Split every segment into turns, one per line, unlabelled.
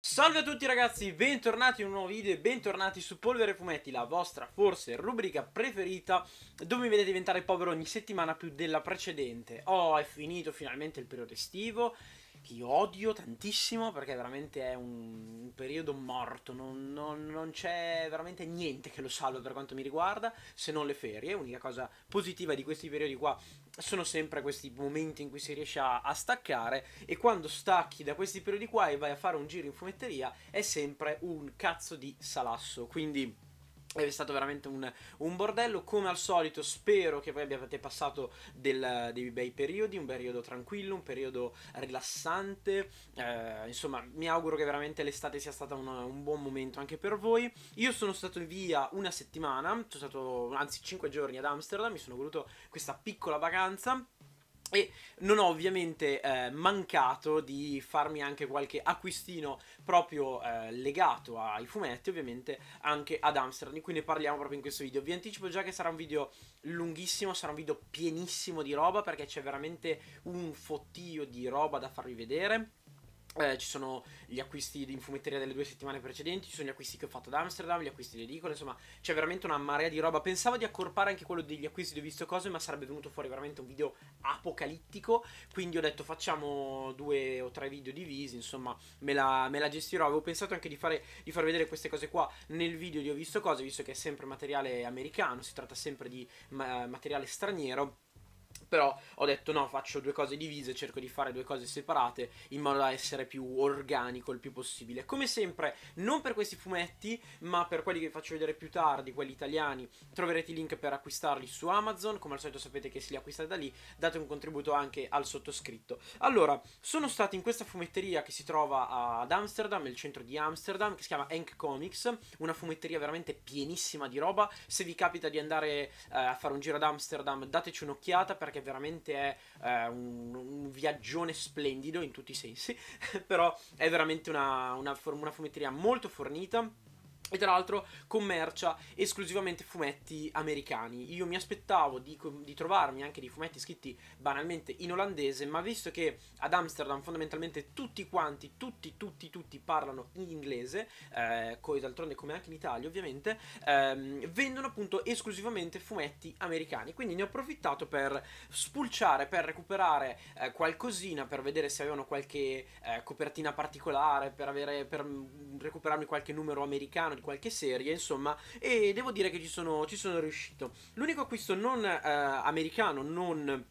Salve a tutti ragazzi, bentornati in un nuovo video e bentornati su Polvere Fumetti, la vostra forse rubrica preferita dove mi vedete diventare povero ogni settimana più della precedente. Oh, è finito finalmente il periodo estivo, che odio tantissimo perché veramente è un, un periodo morto, non, non, non, c'è veramente niente che lo salva per quanto mi riguarda se non le ferie. L'unica cosa positiva di questi periodi qua sono sempre questi momenti in cui si riesce a, a staccare e quando stacchi da questi periodi qua e vai a fare un giro in fumetteria è sempre un cazzo di salasso. Quindi è stato veramente un, un, bordello, come al solito spero che voi abbiate passato del, dei bei periodi, un periodo tranquillo, un periodo rilassante, eh, insomma mi auguro che veramente l'estate sia stato un, un, buon momento anche per voi. Io sono stato via una settimana, sono stato anzi 5 giorni ad Amsterdam, mi sono voluto questa piccola vacanza e non ho ovviamente eh, mancato di farmi anche qualche acquistino proprio eh, legato ai fumetti, ovviamente anche ad Amsterdam, di cui ne parliamo proprio in questo video. Vi anticipo già che sarà un video lunghissimo, sarà un video pienissimo di roba perché c'è veramente un fottio di roba da farvi vedere. Eh, ci sono gli acquisti in fumetteria delle due settimane precedenti, ci sono gli acquisti che ho fatto ad Amsterdam, gli acquisti di edicola, insomma c'è veramente una marea di roba. Pensavo di accorpare anche quello degli acquisti di ho visto cose, ma sarebbe venuto fuori veramente un video apocalittico, quindi ho detto facciamo due o tre video divisi, insomma me la, me la gestirò. Avevo pensato anche di, fare, di, far vedere queste cose qua nel video di ho visto cose, visto che è sempre materiale americano, si tratta sempre di ma materiale straniero però ho detto no, faccio due cose divise, cerco di fare due cose separate in modo da essere più organico il più possibile. Come sempre, non per questi fumetti, ma per quelli che vi faccio vedere più tardi, quelli italiani, troverete i link per acquistarli su Amazon. Come al solito sapete che se li acquistate da lì, date un contributo anche al sottoscritto. Allora, sono stato in questa fumetteria che si trova ad Amsterdam, nel centro di Amsterdam, che si chiama Hank Comics, una fumetteria veramente pienissima di roba. Se vi capita di andare eh, a fare un giro ad Amsterdam, dateci un'occhiata perché che veramente è eh, un, un, viaggione splendido in tutti i sensi, però è veramente una, una, una fumetteria molto fornita e tra l'altro commercia esclusivamente fumetti americani. Io mi aspettavo di, di, trovarmi anche dei fumetti scritti banalmente in olandese, ma visto che ad Amsterdam fondamentalmente tutti quanti, tutti, tutti, tutti parlano in inglese, eh, d'altronde come anche in Italia ovviamente, ehm, vendono appunto esclusivamente fumetti americani. Quindi ne ho approfittato per spulciare, per recuperare eh, qualcosina, per vedere se avevano qualche eh, copertina particolare, per, avere, per mm, recuperarmi qualche numero americano di qualche serie, insomma, e devo dire che ci sono, ci sono riuscito. L'unico acquisto non eh, americano, non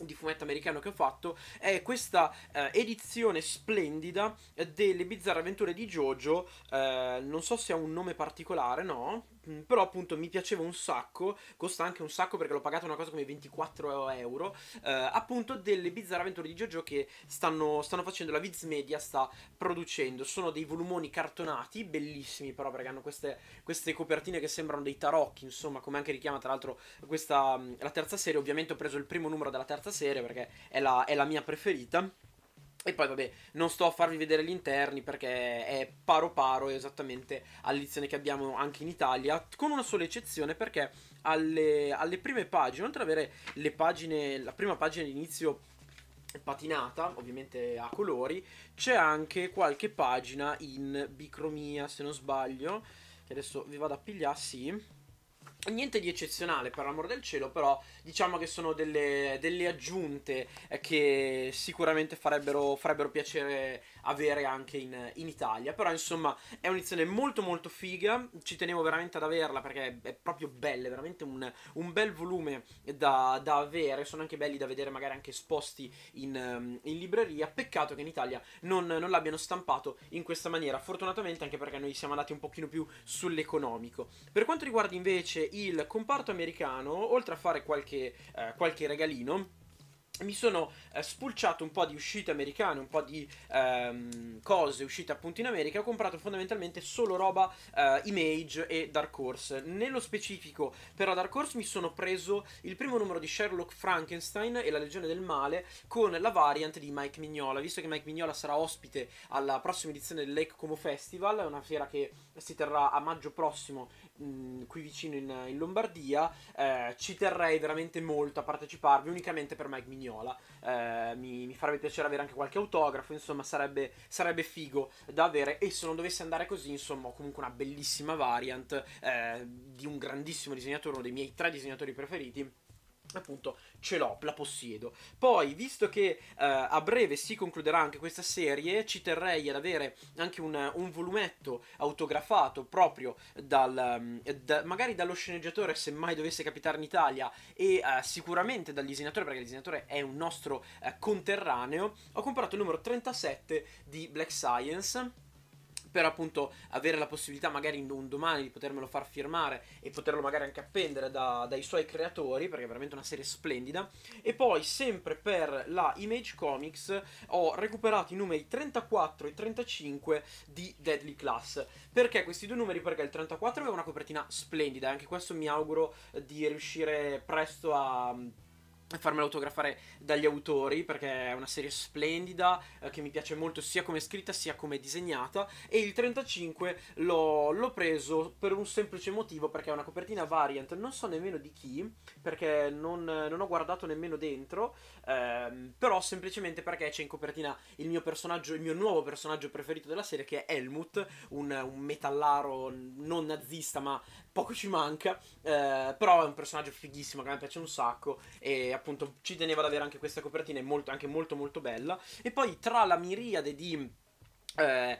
di fumetto americano che ho fatto è questa eh, edizione splendida delle bizzarre avventure di Jojo. Eh, non so se ha un nome particolare, no? Mm, però appunto mi piaceva un sacco, costa anche un sacco perché l'ho pagato una cosa come 24 euro, eh, appunto delle bizzarre avventure di JoJo che stanno, stanno facendo, la Viz Media sta producendo, sono dei volumoni cartonati, bellissimi però perché hanno queste, queste copertine che sembrano dei tarocchi, insomma come anche richiama tra l'altro questa, mm, la terza serie, ovviamente ho preso il primo numero della terza serie perché è la, è la mia preferita. E poi vabbè, non sto a farvi vedere gli interni perché è paro paro, è esattamente all'izione che abbiamo anche in Italia, con una sola eccezione perché alle, alle prime pagine, oltre ad avere le pagine, la prima pagina d'inizio patinata, ovviamente a colori, c'è anche qualche pagina in bicromia se non sbaglio, che adesso vi vado a pigliare, sì, Niente di eccezionale, per l'amor del cielo, però diciamo che sono delle, delle aggiunte eh, che sicuramente farebbero, farebbero piacere avere anche in, in, Italia. Però insomma è un'edizione molto molto figa, ci tenevo veramente ad averla perché è proprio bella, è veramente un, un bel volume da, da, avere, sono anche belli da vedere magari anche esposti in, in libreria. Peccato che in Italia non, non l'abbiano stampato in questa maniera, fortunatamente anche perché noi siamo andati un pochino più sull'economico. Per quanto riguarda invece il comparto americano, oltre a fare qualche, eh, qualche regalino, mi sono eh, spulciato un po' di uscite americane, un po' di ehm, cose uscite appunto in America. Ho comprato fondamentalmente solo roba eh, Image e Dark Horse. Nello specifico, però, Dark Horse mi sono preso il primo numero di Sherlock Frankenstein e la Legione del Male con la variant di Mike Mignola. Visto che Mike Mignola sarà ospite alla prossima edizione del Lake Como Festival, una fiera che si terrà a maggio prossimo qui vicino in, in Lombardia, eh, ci terrei veramente molto a parteciparvi unicamente per Mike Mignola. Eh, mi, mi, farebbe piacere avere anche qualche autografo, insomma sarebbe, sarebbe, figo da avere e se non dovesse andare così, insomma, ho comunque una bellissima variant eh, di un grandissimo disegnatore, uno dei miei tre disegnatori preferiti appunto ce l'ho, la possiedo. Poi, visto che uh, a breve si concluderà anche questa serie, ci terrei ad avere anche un, un volumetto autografato proprio dal, um, da, magari dallo sceneggiatore se mai dovesse capitare in Italia e uh, sicuramente dal disegnatore perché il disegnatore è un nostro uh, conterraneo. Ho comprato il numero 37 di Black Science per appunto avere la possibilità magari un domani di potermelo far firmare e poterlo magari anche appendere da, dai suoi creatori perché è veramente una serie splendida e poi sempre per la Image Comics ho recuperato i numeri 34 e 35 di Deadly Class perché questi due numeri? Perché il 34 aveva una copertina splendida e anche questo mi auguro di riuscire presto a farmela autografare dagli autori perché è una serie splendida eh, che mi piace molto sia come scritta sia come disegnata e il 35 l'ho, l'ho, preso per un semplice motivo perché è una copertina variant non so nemmeno di chi perché non, non ho guardato nemmeno dentro ehm, però semplicemente perché c'è in copertina il mio personaggio, il mio nuovo personaggio preferito della serie che è Helmut, un, un metallaro non nazista ma poco ci manca, eh, però è un personaggio fighissimo che a me piace un sacco e appunto ci teneva ad avere anche questa copertina, è molto, anche molto molto bella. E poi tra la miriade di... Eh,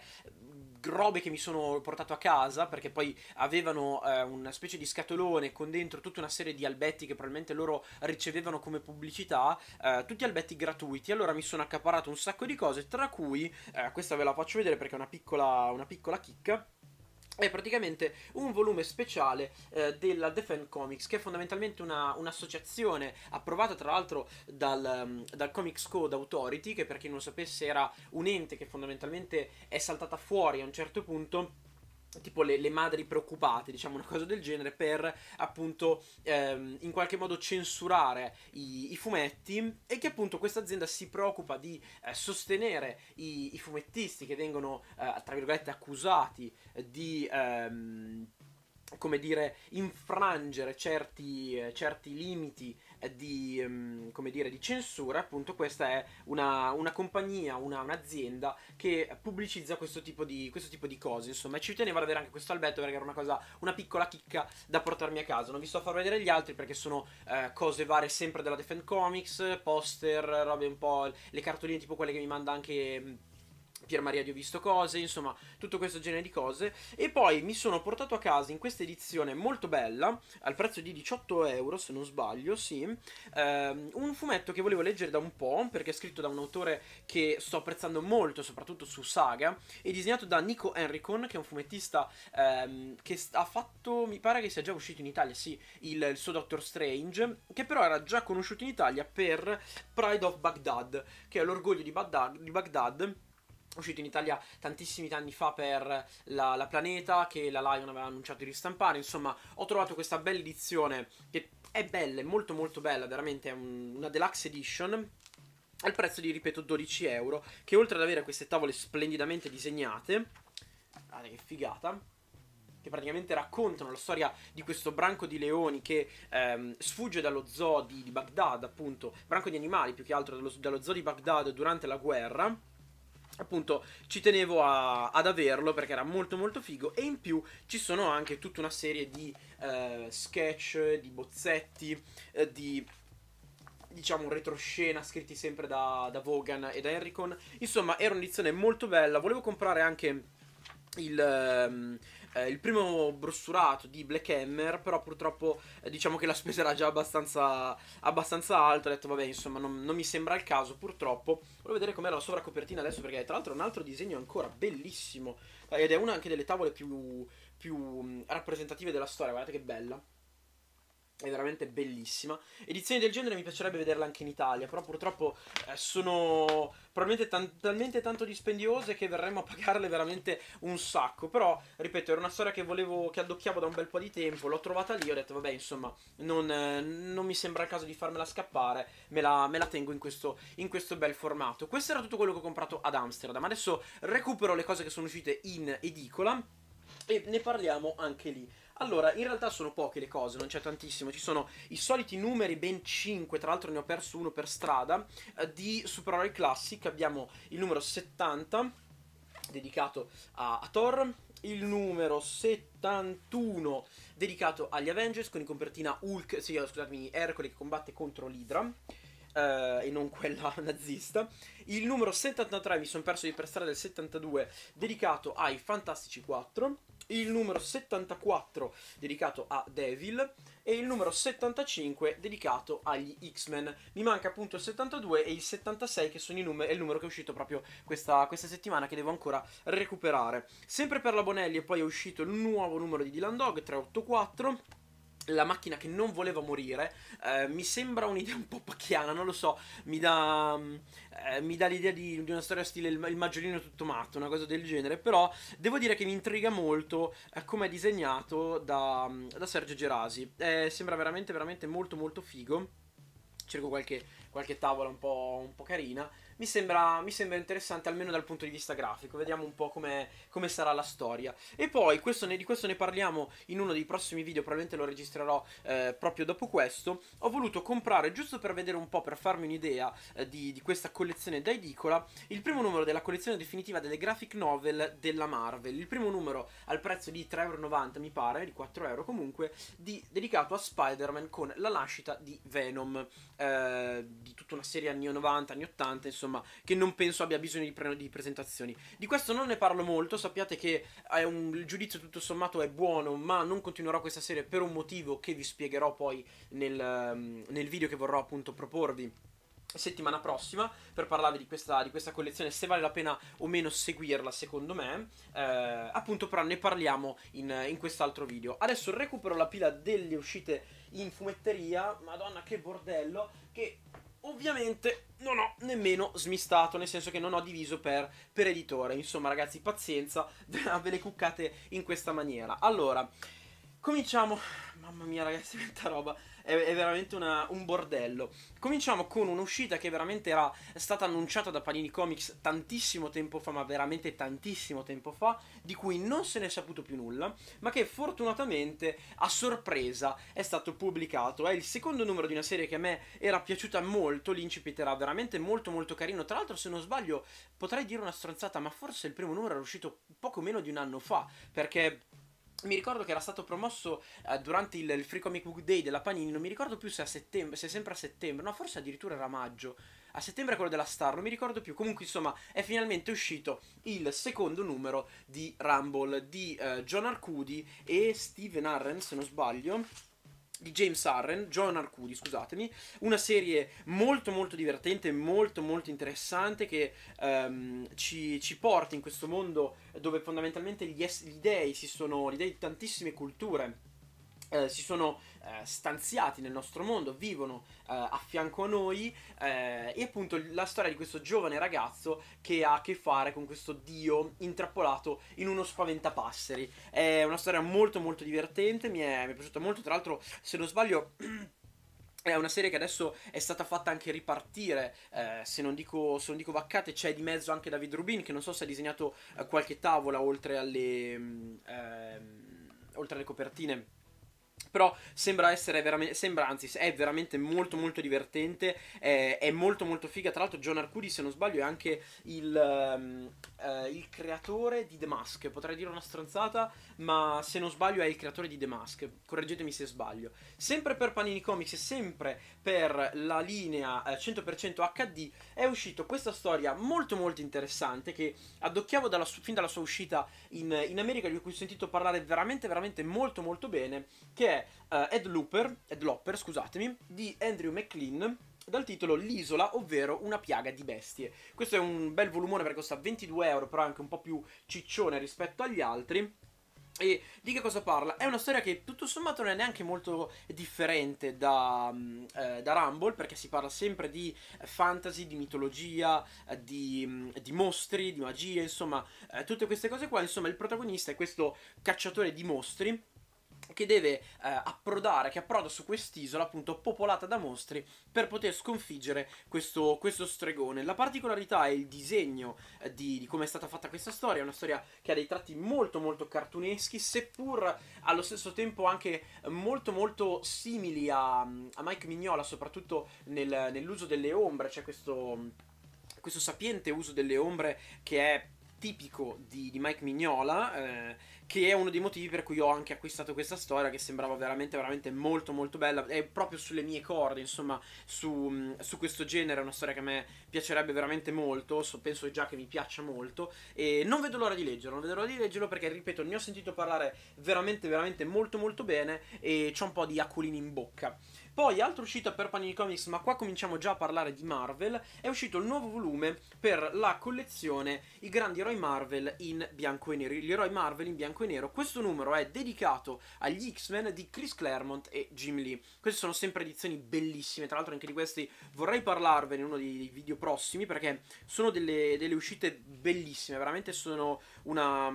robe che mi sono portato a casa perché poi avevano eh, una specie di scatolone con dentro tutta una serie di albetti che probabilmente loro ricevevano come pubblicità, eh, tutti albetti gratuiti. Allora mi sono accaparato un sacco di cose, tra cui eh, questa ve la faccio vedere perché è una piccola, una piccola chicca è praticamente un volume speciale eh, della Defend Comics, che è fondamentalmente una, un'associazione approvata tra l'altro dal, mm, dal, Comics Code Authority, che per chi non lo sapesse era un ente che fondamentalmente è saltata fuori a un certo punto tipo le, le, madri preoccupate, diciamo una cosa del genere, per appunto ehm, in qualche modo censurare i, i, fumetti e che appunto questa azienda si preoccupa di eh, sostenere i, i, fumettisti che vengono, eh, tra virgolette, accusati di... Ehm, come dire, infrangere certi, eh, certi limiti di, ehm, come dire, di censura, appunto questa è una, una compagnia, una, un'azienda che pubblicizza questo tipo, di, questo tipo, di, cose, insomma, ci tenevo ad avere anche questo albetto perché era una cosa, una piccola chicca da portarmi a casa, non vi sto a far vedere gli altri perché sono eh, cose varie sempre della Defend Comics, poster, robe un po', le cartoline tipo quelle che mi manda anche Pier Maria di Ho visto cose, insomma, tutto questo genere di cose. E poi mi sono portato a casa in questa edizione molto bella, al prezzo di 18 euro se non sbaglio, sì, ehm, un fumetto che volevo leggere da un po', perché è scritto da un autore che sto apprezzando molto, soprattutto su Saga, e disegnato da Nico Henricon, che è un fumettista ehm, che ha fatto, mi pare che sia già uscito in Italia, sì, il, il suo Doctor Strange, che però era già conosciuto in Italia per Pride of Baghdad, che è l'orgoglio di Baghdad, di Baghdad uscito in Italia tantissimi anni fa per la, la Planeta che la Lion aveva annunciato di ristampare. Insomma, ho trovato questa bella edizione che è bella, è molto molto bella, veramente è un, una deluxe edition al prezzo di, ripeto, 12 euro, che oltre ad avere queste tavole splendidamente disegnate, ah, che figata, che praticamente raccontano la storia di questo branco di leoni che ehm, sfugge dallo zoo di, di, Baghdad, appunto, branco di animali più che altro dallo, dallo zoo di Baghdad durante la guerra, appunto ci tenevo a, ad averlo perché era molto molto figo e in più ci sono anche tutta una serie di eh, sketch, di bozzetti, eh, di diciamo retroscena scritti sempre da, da Vaughan e da Henricon insomma era un'edizione molto bella volevo comprare anche il, ehm, eh, il primo brossurato di Black Hammer, però purtroppo eh, diciamo che la spesa era già abbastanza, abbastanza alta, ho detto vabbè insomma non, non mi sembra il caso purtroppo, voglio vedere com'era la sovracopertina adesso perché tra l'altro è un altro disegno ancora bellissimo ed è una anche delle tavole più, più rappresentative della storia, guardate che bella è veramente bellissima. Edizioni del genere mi piacerebbe vederla anche in Italia, però purtroppo eh, sono probabilmente tan- talmente tanto dispendiose che verremmo a pagarle veramente un sacco. Però, ripeto, era una storia che volevo che addocchiavo da un bel po' di tempo, l'ho trovata lì, ho detto vabbè, insomma, non, eh, non mi sembra il caso di farmela scappare, me la, me la tengo in questo, in questo bel formato. Questo era tutto quello che ho comprato ad Amsterdam, adesso recupero le cose che sono uscite in edicola e ne parliamo anche lì. Allora, in realtà sono poche le cose, non c'è tantissimo. Ci sono i soliti numeri, ben 5, tra l'altro ne ho perso uno per strada, eh, di Supereroi Classic. Abbiamo il numero 70, dedicato a, a Thor, il numero 71, dedicato agli Avengers, con in copertina Hulk, sì, oh, scusatemi, Ercole che combatte contro l'Hydra. Uh, e non quella nazista. Il numero 73, mi sono perso di per strada del 72, dedicato ai Fantastici 4 il numero 74 dedicato a Devil e il numero 75 dedicato agli X-Men. Mi manca appunto il 72 e il 76 che sono i numeri, è il numero che è uscito proprio questa, questa settimana che devo ancora recuperare. Sempre per la Bonelli e poi è uscito il nuovo numero di Dylan Dog 384 la macchina che non voleva morire, eh, mi sembra un'idea un po' pacchiana, non lo so, mi dà, mm, eh, mi dà l'idea di, di, una storia stile il, il, maggiolino tutto matto, una cosa del genere, però devo dire che mi intriga molto eh, come è disegnato da, mm, da Sergio Gerasi, eh, sembra veramente veramente molto molto figo, cerco qualche, qualche tavola un po', un po carina, mi sembra, mi sembra interessante almeno dal punto di vista grafico. Vediamo un po' come, sarà la storia. E poi questo ne, di questo ne parliamo in uno dei prossimi video, probabilmente lo registrerò eh, proprio dopo questo. Ho voluto comprare, giusto per vedere un po', per farmi un'idea eh, di, di, questa collezione da edicola, il primo numero della collezione definitiva delle graphic novel della Marvel. Il primo numero al prezzo di 3,90€ mi pare, di 4 euro comunque, di, dedicato a Spider-Man con la nascita di Venom, eh, di tutta una serie anni 90, anni 80, insomma insomma, che non penso abbia bisogno di, pre- di, presentazioni. Di questo non ne parlo molto, sappiate che un, il giudizio tutto sommato è buono, ma non continuerò questa serie per un motivo che vi spiegherò poi nel, ehm, nel video che vorrò appunto proporvi settimana prossima per parlarvi di questa, di questa, collezione, se vale la pena o meno seguirla secondo me, eh, appunto però ne parliamo in, in, quest'altro video. Adesso recupero la pila delle uscite in fumetteria, madonna che bordello, che Ovviamente non ho nemmeno smistato, nel senso che non ho diviso per, per editore. Insomma, ragazzi, pazienza, ve le cuccate in questa maniera. Allora, cominciamo. Mamma mia, ragazzi, quanta roba è, è veramente una, un bordello. Cominciamo con un'uscita che veramente era stata annunciata da Panini Comics tantissimo tempo fa, ma veramente tantissimo tempo fa, di cui non se ne è saputo più nulla, ma che fortunatamente a sorpresa è stato pubblicato. È il secondo numero di una serie che a me era piaciuta molto, l'incipit era veramente molto molto carino. Tra l'altro, se non sbaglio, potrei dire una stronzata, ma forse il primo numero era uscito poco meno di un anno fa, perché mi ricordo che era stato promosso eh, durante il, il, Free Comic Book Day della Panini, non mi ricordo più se, a settembre, se sempre a settembre, no forse addirittura era a maggio, a settembre è quello della Star, non mi ricordo più, comunque insomma è finalmente uscito il secondo numero di Rumble di eh, John Arcudi e Steven Arren se non sbaglio, di James Arren, John Arcudi, scusatemi, una serie molto molto divertente, molto molto interessante che um, ci, ci, porta in questo mondo dove fondamentalmente gli, es- gli dei si sono, gli dei di tantissime culture eh, si sono eh, stanziati nel nostro mondo, vivono eh, a fianco a noi eh, e appunto la storia di questo giovane ragazzo che ha a che fare con questo dio intrappolato in uno spaventapasseri. È una storia molto molto divertente, mi è, mi è piaciuta molto, tra l'altro se non sbaglio... È una serie che adesso è stata fatta anche ripartire, eh, se, non dico, se non dico vaccate, c'è di mezzo anche David Rubin che non so se ha disegnato eh, qualche tavola oltre alle, mm, ehm, oltre alle copertine però sembra essere veramente. Sembra, anzi, è veramente molto molto divertente. È, è molto molto figa. Tra l'altro, John Arcudi, se non sbaglio, è anche il, um, uh, il creatore di The Mask. Potrei dire una stronzata, ma se non sbaglio, è il creatore di The Mask. Correggetemi se sbaglio. Sempre per Panini Comics e sempre per la linea 100% eh, HD è uscito questa storia molto molto interessante che addocchiavo dalla, fin dalla sua uscita in, in America di cui ho sentito parlare veramente veramente molto molto bene che è uh, Ed, Looper, Ed Lopper scusatemi, di Andrew McLean dal titolo L'isola, ovvero una piaga di bestie. Questo è un bel volumone perché costa 22 euro, però è anche un po' più ciccione rispetto agli altri. E di che cosa parla? È una storia che tutto sommato non è neanche molto differente da, mm, eh, da Rumble, perché si parla sempre di fantasy, di mitologia, eh, di, mm, di mostri, di magia, insomma, eh, tutte queste cose qua. Insomma, il protagonista è questo cacciatore di mostri che deve eh, approdare, che approda su quest'isola appunto popolata da mostri per poter sconfiggere questo, questo stregone. La particolarità è il disegno eh, di, di come è stata fatta questa storia, è una storia che ha dei tratti molto molto cartuneschi, seppur allo stesso tempo anche molto molto simili a, a Mike Mignola, soprattutto nel, nell'uso delle ombre, cioè questo questo sapiente uso delle ombre che è tipico di, di Mike Mignola, eh, che è uno dei motivi per cui ho anche acquistato questa storia che sembrava veramente, veramente molto, molto bella. È proprio sulle mie corde, insomma, su, su questo genere. È una storia che a me piacerebbe veramente molto. So, penso già che mi piaccia molto. E non vedo l'ora di leggerlo. Non vedo l'ora di leggerlo perché, ripeto, ne ho sentito parlare veramente, veramente molto, molto bene. E ho un po' di aculini in bocca. Poi, altra uscita per Panini Comics, ma qua cominciamo già a parlare di Marvel, è uscito il nuovo volume per la collezione I grandi eroi Marvel in bianco e nero, gli eroi Marvel in bianco e nero. Questo numero è dedicato agli X-Men di Chris Claremont e Jim Lee. Queste sono sempre edizioni bellissime, tra l'altro anche di questi vorrei parlarvene in uno dei video prossimi, perché sono delle, delle uscite bellissime, veramente sono una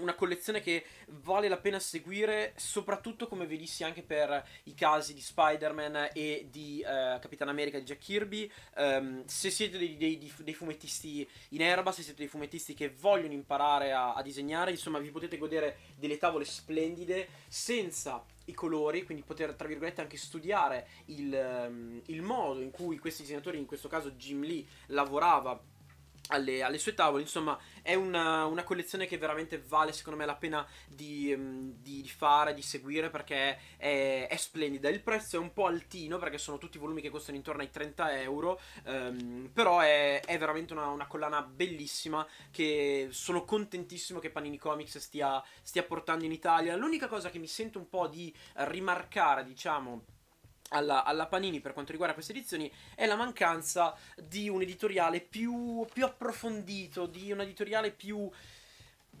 una collezione che vale la pena seguire, soprattutto come vi dissi anche per i casi di Spider-Man e di uh, Capitan America di Jack Kirby. Um, se siete dei, dei, dei, fumettisti in erba, se siete dei fumettisti che vogliono imparare a, a disegnare, insomma, vi potete godere delle tavole splendide senza i colori, quindi poter tra virgolette anche studiare il, um, il modo in cui questi disegnatori, in questo caso Jim Lee, lavorava alle, alle, sue tavole, insomma è una, una, collezione che veramente vale secondo me la pena di, mm, di, di fare, di seguire perché è, è, splendida, il prezzo è un po' altino perché sono tutti volumi che costano intorno ai 30 euro, ehm, però è, è veramente una, una, collana bellissima che sono contentissimo che Panini Comics stia, stia portando in Italia, l'unica cosa che mi sento un po' di rimarcare diciamo alla, alla, Panini per quanto riguarda queste edizioni è la mancanza di un editoriale più, più approfondito, di un editoriale più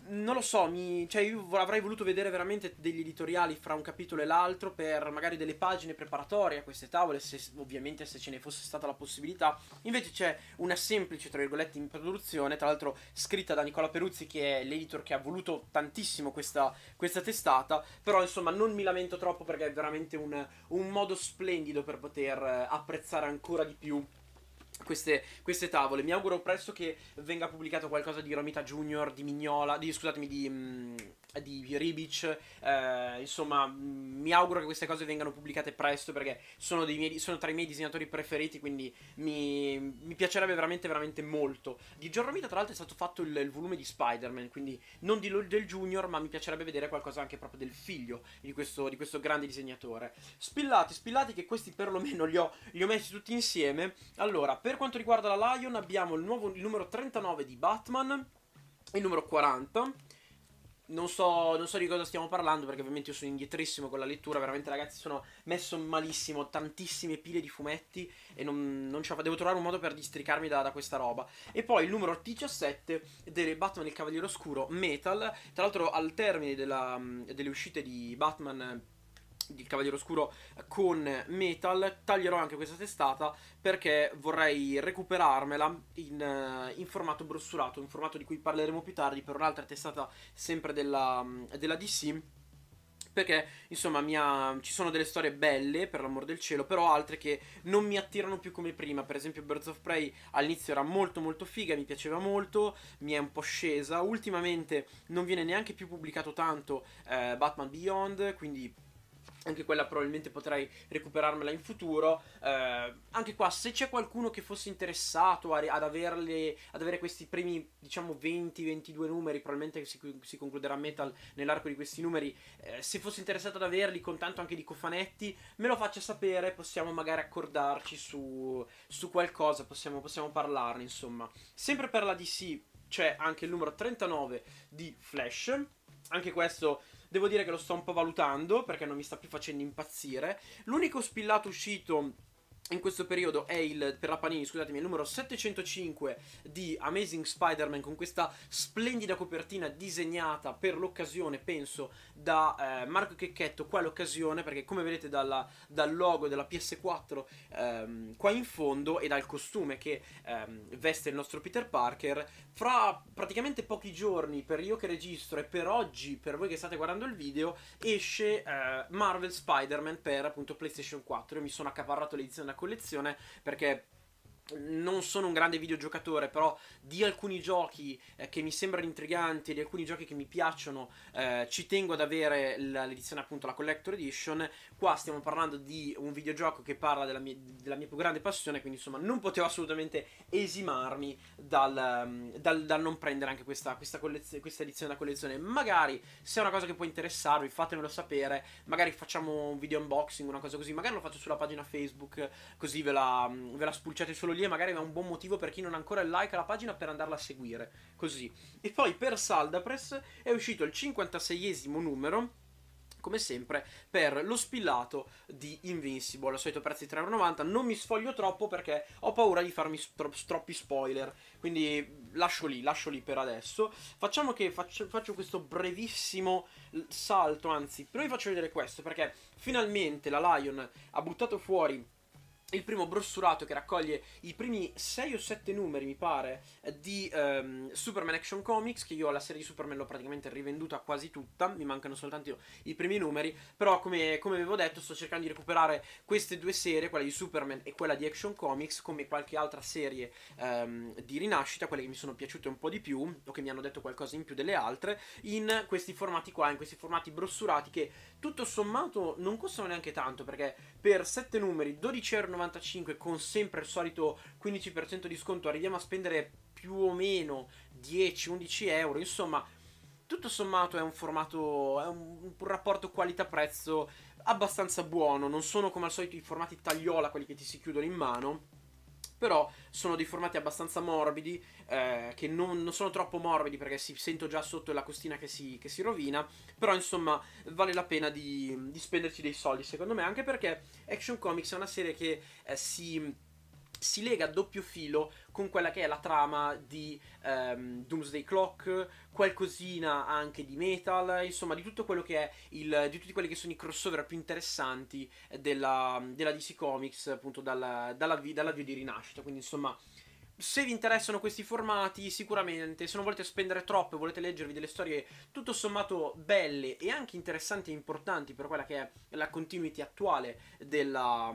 non lo so, mi, cioè io avrei voluto vedere veramente degli editoriali fra un capitolo e l'altro per magari delle pagine preparatorie a queste tavole, se, ovviamente se ce ne fosse stata la possibilità. Invece c'è una semplice, tra virgolette, introduzione, tra l'altro scritta da Nicola Peruzzi che è l'editor che ha voluto tantissimo questa, questa testata, però insomma non mi lamento troppo perché è veramente un, un modo splendido per poter eh, apprezzare ancora di più queste, queste, tavole. Mi auguro presto che venga pubblicato qualcosa di Romita Junior, di Mignola, di, scusatemi, di, mm, di Ribic. Eh, insomma, mm, mi auguro che queste cose vengano pubblicate presto perché sono, miei, sono tra i miei disegnatori preferiti, quindi mi, mi piacerebbe veramente, veramente molto. Di Giorno Giornomita, tra l'altro, è stato fatto il, il volume di Spider-Man, quindi non di, del Junior, ma mi piacerebbe vedere qualcosa anche proprio del figlio di questo, di questo grande disegnatore. Spillati, spillati, che questi perlomeno li ho, li ho messi tutti insieme. Allora, per quanto riguarda la Lion, abbiamo il, nuovo, il numero 39 di Batman il numero 40 non so, non so, di cosa stiamo parlando perché ovviamente io sono indietrissimo con la lettura, veramente ragazzi sono messo malissimo, ho tantissime pile di fumetti e non, non devo trovare un modo per districarmi da, da, questa roba. E poi il numero 17 del Batman il Cavaliere Oscuro Metal, tra l'altro al termine della, delle uscite di Batman il Cavaliere Oscuro con Metal, taglierò anche questa testata perché vorrei recuperarmela in, eh, in, formato brossurato, un formato di cui parleremo più tardi per un'altra testata sempre della, mm, della DC perché insomma ha... ci sono delle storie belle per l'amor del cielo però altre che non mi attirano più come prima per esempio Birds of Prey all'inizio era molto molto figa mi piaceva molto mi è un po' scesa ultimamente non viene neanche più pubblicato tanto eh, Batman Beyond quindi anche quella probabilmente potrei recuperarmela in futuro. Eh, anche qua, se c'è qualcuno che fosse interessato a, ad, averle, ad, avere questi primi, diciamo, 20-22 numeri, probabilmente si, si, concluderà Metal nell'arco di questi numeri, eh, se fosse interessato ad averli con tanto anche di cofanetti, me lo faccia sapere, possiamo magari accordarci su, su qualcosa, possiamo, possiamo parlarne, insomma. Sempre per la DC c'è anche il numero 39 di Flash, anche questo Devo dire che lo sto un po' valutando perché non mi sta più facendo impazzire. L'unico spillato uscito in questo periodo è il, per la Panini, scusatemi, il numero 705 di Amazing Spider-Man con questa splendida copertina disegnata per l'occasione, penso, da eh, Marco Checchetto qua l'occasione, perché come vedete dalla, dal logo della PS4 ehm, qua in fondo e dal costume che ehm, veste il nostro Peter Parker, fra praticamente pochi giorni, per io che registro e per oggi, per voi che state guardando il video, esce eh, Marvel Spider-Man per appunto PlayStation 4. Io mi sono accaparrato l'edizione da collezione perché non sono un grande videogiocatore, però di alcuni giochi eh, che mi sembrano intriganti, di alcuni giochi che mi piacciono, eh, ci tengo ad avere l'edizione appunto la Collector Edition. Qua stiamo parlando di un videogioco che parla della mia, della mia più grande passione, quindi insomma non potevo assolutamente esimarmi dal, mm, dal, dal non prendere anche questa, questa, questa, edizione da collezione. Magari se è una cosa che può interessarvi fatemelo sapere, magari facciamo un video unboxing, una cosa così, magari lo faccio sulla pagina Facebook così ve la, mm, ve la spulciate solo lì e magari è un buon motivo per chi non ha ancora il like alla pagina per andarla a seguire. Così. E poi per Saldapress è uscito il 56esimo numero come sempre per lo spillato di Invincible al solito prezzi di 3,90€ non mi sfoglio troppo perché ho paura di farmi tro- troppi spoiler quindi lascio lì lascio lì per adesso facciamo che faccio, faccio questo brevissimo salto anzi però vi faccio vedere questo perché finalmente la Lion ha buttato fuori il primo brossurato che raccoglie i primi 6 o 7 numeri, mi pare, di um, Superman Action Comics, che io la serie di Superman l'ho praticamente rivenduta quasi tutta, mi mancano soltanto i primi numeri, però come, come, avevo detto sto cercando di recuperare queste due serie, quella di Superman e quella di Action Comics, come qualche altra serie um, di rinascita, quelle che mi sono piaciute un po' di più, o che mi hanno detto qualcosa in più delle altre, in questi formati qua, in questi formati brossurati che tutto sommato non costano neanche tanto perché per 7 numeri 12,95€ con sempre il solito 15% di sconto arriviamo a spendere più o meno 10-11 euro, insomma tutto sommato è un formato, è un, un rapporto qualità-prezzo abbastanza buono, non sono come al solito i formati tagliola quelli che ti si chiudono in mano però sono dei formati abbastanza morbidi, eh, che non, non, sono troppo morbidi perché si sento già sotto la costina che si, che si rovina, però insomma vale la pena di, di, spenderci dei soldi secondo me, anche perché Action Comics è una serie che eh, si si lega a doppio filo con quella che è la trama di um, Doomsday Clock, qualcosina anche di metal, insomma di tutto quello che è il, di tutti quelli che sono i crossover più interessanti della, della DC Comics appunto dalla, dall'avvio dalla di Rinascita, quindi insomma se vi interessano questi formati, sicuramente, se non volete spendere troppo e volete leggervi delle storie tutto sommato belle e anche interessanti e importanti per quella che è la continuity attuale della,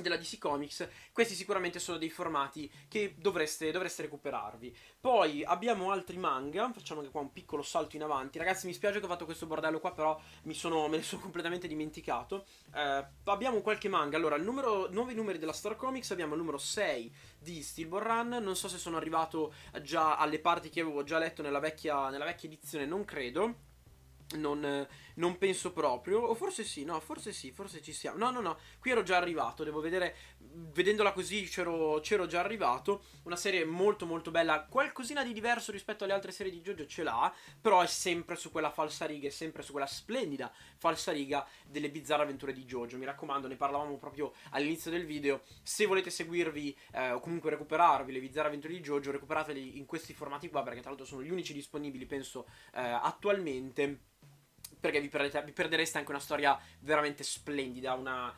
della DC Comics, questi sicuramente sono dei formati che dovreste, dovreste, recuperarvi. Poi abbiamo altri manga, facciamo anche qua un piccolo salto in avanti. Ragazzi, mi spiace che ho fatto questo bordello qua, però sono, me ne sono completamente dimenticato. Eh, abbiamo qualche manga, allora, il numero, 9 numeri della Star Comics, abbiamo il numero 6 di Steelborn Run, non so se sono arrivato già alle parti che avevo già letto nella vecchia, nella vecchia edizione, non credo. Non, eh, non, penso proprio. O forse sì, no, forse sì, forse ci siamo. No, no, no, qui ero già arrivato. Devo vedere, vedendola così c'ero, c'ero già arrivato. Una serie molto, molto bella. Qualcosina di diverso rispetto alle altre serie di JoJo ce l'ha. Però è sempre su quella falsa riga, è sempre su quella splendida falsa riga delle bizzarre avventure di JoJo. Mi raccomando, ne parlavamo proprio all'inizio del video. Se volete seguirvi eh, o comunque recuperarvi le bizzarre avventure di JoJo, recuperateli in questi formati qua perché tra l'altro sono gli unici disponibili, penso, eh, attualmente perché vi, perdete, vi perdereste anche una storia veramente splendida, una,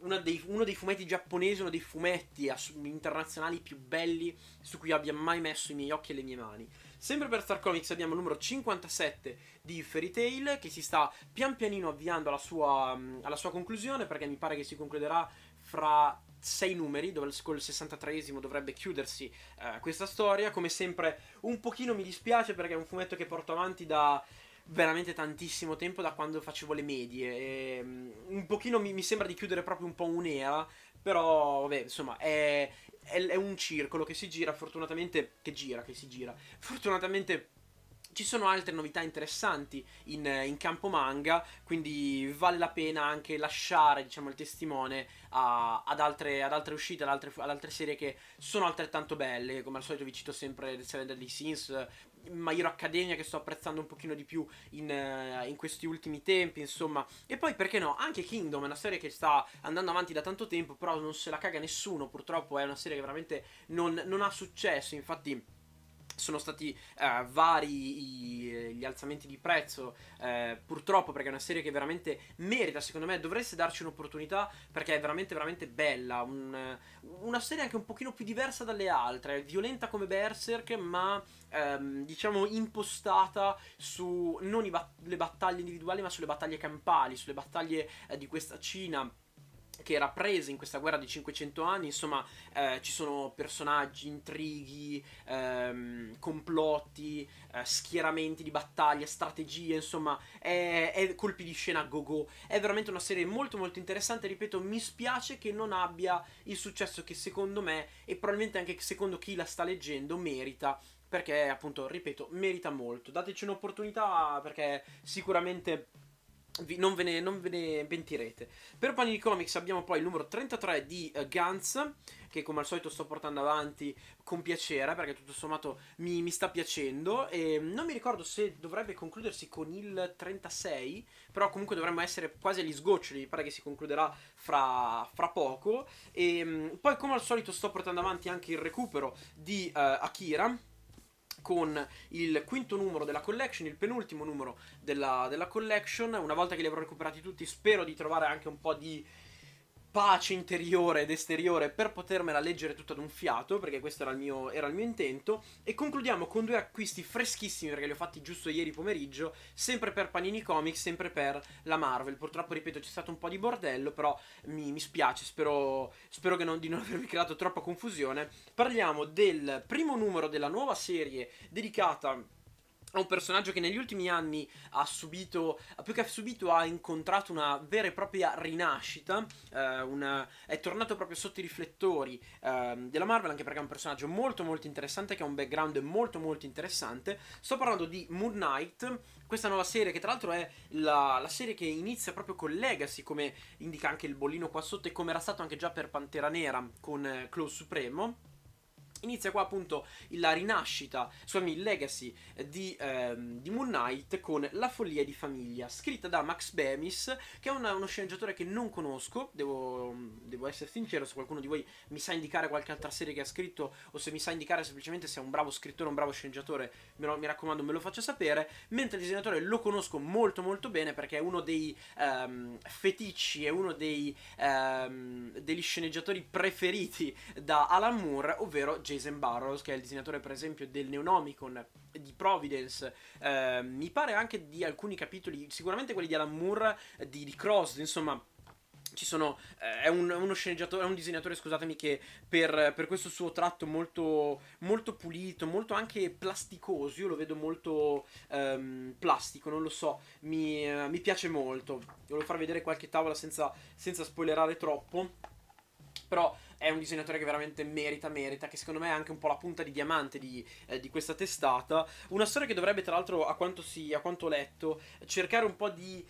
una dei, uno dei fumetti giapponesi, uno dei fumetti ass- internazionali più belli su cui abbia mai messo i miei occhi e le mie mani. Sempre per Star Comics abbiamo il numero 57 di Fairy Tail che si sta pian pianino avviando alla sua, alla sua conclusione perché mi pare che si concluderà fra 6 numeri, dove col 63esimo dovrebbe chiudersi eh, questa storia. Come sempre un pochino mi dispiace perché è un fumetto che porto avanti da veramente tantissimo tempo da quando facevo le medie. E, ehm, un pochino mi, mi, sembra di chiudere proprio un po' un'era, però vabbè, insomma, è, è, è un circolo che si gira, fortunatamente, che gira, che si gira. Fortunatamente ci sono altre novità interessanti in, in, campo manga, quindi vale la pena anche lasciare diciamo, il testimone a, ad, altre, ad, altre, uscite, ad altre, ad altre, serie che sono altrettanto belle. Come al solito vi cito sempre The Seven Deadly Sins, My Hero Academia che sto apprezzando un pochino di più in, uh, in, questi ultimi tempi, insomma. E poi perché no, anche Kingdom è una serie che sta andando avanti da tanto tempo, però non se la caga nessuno, purtroppo è una serie che veramente non, non ha successo, infatti sono stati eh, vari i, gli alzamenti di prezzo, eh, purtroppo perché è una serie che veramente merita, secondo me dovreste darci un'opportunità perché è veramente veramente bella, un, una serie anche un pochino più diversa dalle altre, violenta come Berserk ma ehm, diciamo impostata su non bat- le battaglie individuali ma sulle battaglie campali, sulle battaglie eh, di questa Cina che era presa in questa guerra di 500 anni, insomma eh, ci sono personaggi, intrighi, ehm, complotti, eh, schieramenti di battaglia, strategie, insomma è, è colpi di scena a go-go, è veramente una serie molto molto interessante, ripeto mi spiace che non abbia il successo che secondo me e probabilmente anche secondo chi la sta leggendo merita perché appunto ripeto merita molto dateci un'opportunità perché sicuramente vi, non, ve ne, non, ve ne, pentirete. Per Panini Comics abbiamo poi il numero 33 di uh, Guns, che come al solito sto portando avanti con piacere, perché tutto sommato mi, mi, sta piacendo. E mm, non mi ricordo se dovrebbe concludersi con il 36, però comunque dovremmo essere quasi agli sgoccioli, mi pare che si concluderà fra, fra poco. E mm, poi come al solito sto portando avanti anche il recupero di uh, Akira con il quinto numero della collection, il penultimo numero della, della collection. Una volta che li avrò recuperati tutti, spero di trovare anche un po' di pace interiore ed esteriore per potermela leggere tutta ad un fiato, perché questo era il, mio, era il mio intento. E concludiamo con due acquisti freschissimi, perché li ho fatti giusto ieri pomeriggio, sempre per Panini Comics, sempre per la Marvel. Purtroppo, ripeto, c'è stato un po' di bordello, però mi, mi spiace, spero, spero non, di non avervi creato troppa confusione. Parliamo del primo numero della nuova serie dedicata è un personaggio che negli ultimi anni ha subito, più che ha subito, ha incontrato una vera e propria rinascita, eh, una, è tornato proprio sotto i riflettori eh, della Marvel, anche perché è un personaggio molto molto interessante, che ha un background molto molto interessante. Sto parlando di Moon Knight, questa nuova serie che tra l'altro è la, la serie che inizia proprio con Legacy, come indica anche il bollino qua sotto e come era stato anche già per Pantera Nera con eh, Close Supremo. Inizia qua appunto la rinascita, scusami, il legacy eh, di, ehm, di, Moon Knight con La follia di famiglia, scritta da Max Bemis, che è una, uno sceneggiatore che non conosco, devo, mm, devo, essere sincero, se qualcuno di voi mi sa indicare qualche altra serie che ha scritto o se mi sa indicare semplicemente se è un bravo scrittore o un bravo sceneggiatore, lo, mi raccomando me lo faccia sapere, mentre il disegnatore lo conosco molto molto bene perché è uno dei ehm, feticci, è uno dei, ehm, degli sceneggiatori preferiti da Alan Moore, ovvero James Jason Burrows, che è il disegnatore per esempio del Neonomicon, di Providence, eh, mi pare anche di alcuni capitoli, sicuramente quelli di Alan Moore, di, di Cross, insomma... Sono, eh, è un, uno sceneggiatore, è un disegnatore, scusatemi, che per, per questo suo tratto molto, molto, pulito, molto anche plasticoso, io lo vedo molto ehm, plastico, non lo so, mi, eh, mi, piace molto. Volevo far vedere qualche tavola senza, senza spoilerare troppo però è un disegnatore che veramente merita, merita, che secondo me è anche un po' la punta di diamante di, eh, di questa testata. Una storia che dovrebbe, tra l'altro, a quanto, si, a quanto ho letto, cercare un po' di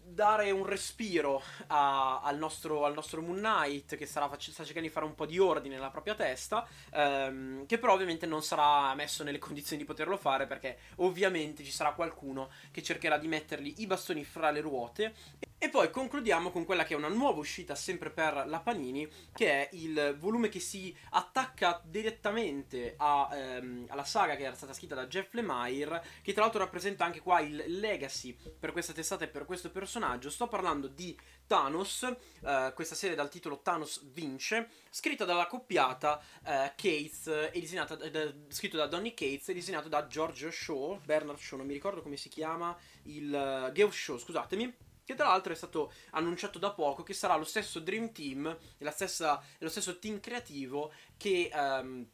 dare un respiro a, al, nostro, al, nostro, Moon Knight che sarà, sta cercando di fare un po' di ordine nella propria testa ehm, che però ovviamente non sarà messo nelle condizioni di poterlo fare perché ovviamente ci sarà qualcuno che cercherà di mettergli i bastoni fra le ruote e poi concludiamo con quella che è una nuova uscita sempre per la Panini, che è il volume che si attacca direttamente a, ehm, alla saga che era stata scritta da Jeff Lemire, che tra l'altro rappresenta anche qua il legacy per questa testata e per questo personaggio. Sto parlando di Thanos, eh, questa serie dal titolo Thanos Vince, scritta dalla coppiata eh, Cates e disegnata, eh, scritto da Donny Cates e disegnato da George Shaw, Bernard Shaw, non mi ricordo come si chiama, il uh, eh, Gale Shaw, scusatemi che tra l'altro è stato annunciato da poco che sarà lo stesso Dream Team, stessa, lo stesso team creativo che... Um,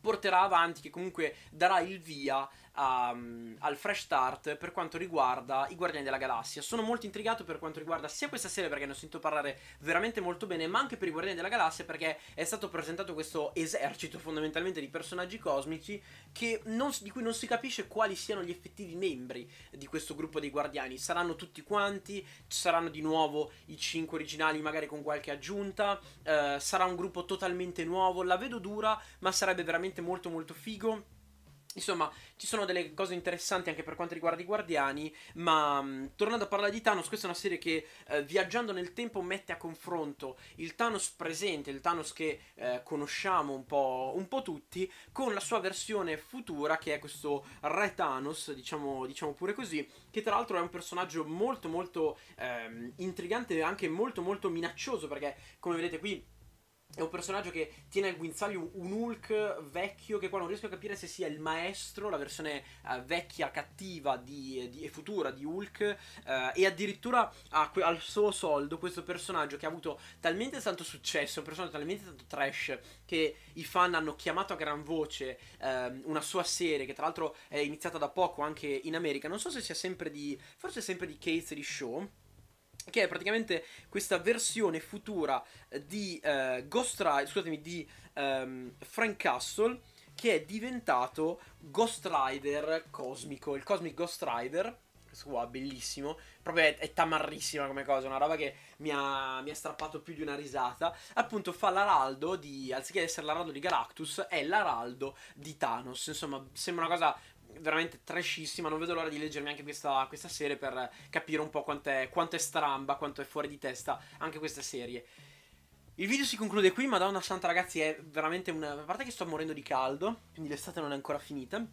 porterà avanti, che comunque darà il via a, ehm, al fresh start per quanto riguarda i Guardiani della Galassia. Sono molto intrigato per quanto riguarda sia questa serie perché ne ho sentito parlare veramente molto bene, ma anche per i Guardiani della Galassia perché è stato presentato questo esercito fondamentalmente di personaggi cosmici non, di cui non si capisce quali siano gli effettivi membri di questo gruppo dei Guardiani. Saranno tutti quanti, ci saranno di nuovo i 5 originali magari con qualche aggiunta, eh, sarà un gruppo totalmente nuovo, la vedo dura ma sarebbe veramente molto molto figo Insomma, ci sono delle cose interessanti anche per quanto riguarda i Guardiani, ma mh, mm, tornando a parlare di Thanos, questa è una serie che eh, viaggiando nel tempo mette a confronto il Thanos presente, il Thanos che eh, conosciamo un po', un po', tutti, con la sua versione futura che è questo Re Thanos, diciamo, diciamo pure così, che tra l'altro è un personaggio molto molto ehm, intrigante e anche molto molto minaccioso perché come vedete qui è un personaggio che tiene al guinzaglio un Hulk vecchio che qua non riesco a capire se sia il maestro, la versione uh, vecchia, cattiva di, di, e futura di Hulk uh, e addirittura ha que- al suo soldo questo personaggio che ha avuto talmente tanto successo, un personaggio talmente tanto trash che i fan hanno chiamato a gran voce uh, una sua serie che tra l'altro è iniziata da poco anche in America, non so se sia sempre di, forse sempre di Cates e di Shaw che è praticamente questa versione futura eh, di eh, Ghost Rider, scusatemi, di ehm, Frank Castle che è diventato Ghost Rider cosmico, il Cosmic Ghost Rider. Questo qua bellissimo, proprio è, è tamarrissima come cosa, una roba che mi ha, mi ha, strappato più di una risata. Appunto fa l'araldo di, anziché essere l'araldo di Galactus, è l'araldo di Thanos. Insomma, sembra una cosa veramente trashissima. Non vedo l'ora di leggermi anche questa, questa serie per capire un po' quanto è, quanto è stramba, quanto è fuori di testa anche questa serie. Il video si conclude qui, madonna santa ragazzi, è veramente una... A parte che sto morendo di caldo, quindi l'estate non è ancora finita,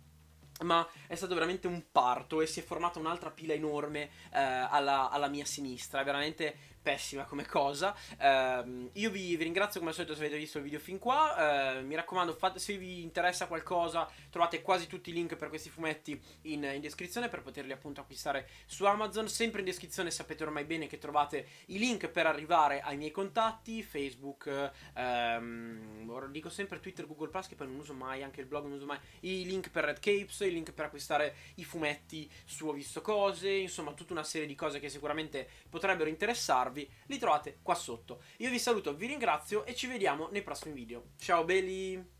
ma è stato veramente un parto e si è formata un'altra pila enorme eh, alla, alla, mia sinistra. È veramente pessima come cosa. Uh, io vi, vi, ringrazio come al solito se avete visto il video fin qua. Uh, mi raccomando, fate, se vi interessa qualcosa, trovate quasi tutti i link per questi fumetti in, in, descrizione per poterli appunto acquistare su Amazon. Sempre in descrizione sapete ormai bene che trovate i link per arrivare ai miei contatti, Facebook, um, dico sempre Twitter, Google Plus, che poi non uso mai, anche il blog non uso mai, i link per Red Capes, i link per acquistare i fumetti su Ho visto cose, insomma tutta una serie di cose che sicuramente potrebbero interessarvi trovarvi li trovate qua sotto. Io vi saluto, vi ringrazio e ci vediamo nei prossimi video. Ciao belli!